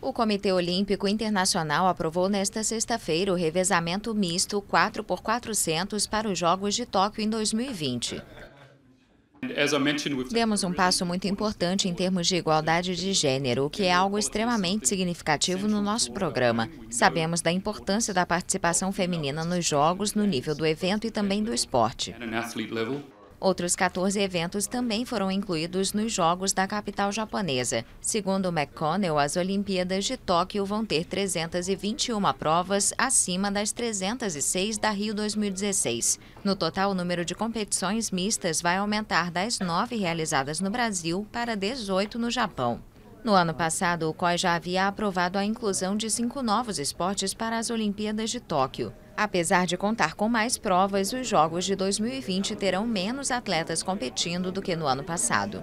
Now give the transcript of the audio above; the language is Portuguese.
O Comitê Olímpico Internacional aprovou nesta sexta-feira o revezamento misto 4x400 para os Jogos de Tóquio em 2020. Demos um passo muito importante em termos de igualdade de gênero, o que é algo extremamente significativo no nosso programa. Sabemos da importância da participação feminina nos Jogos, no nível do evento e também do esporte. Outros 14 eventos também foram incluídos nos Jogos da capital japonesa. Segundo McConnell, as Olimpíadas de Tóquio vão ter 321 provas, acima das 306 da Rio 2016. No total, o número de competições mistas vai aumentar das nove realizadas no Brasil para 18 no Japão. No ano passado, o COI já havia aprovado a inclusão de cinco novos esportes para as Olimpíadas de Tóquio. Apesar de contar com mais provas, os Jogos de 2020 terão menos atletas competindo do que no ano passado.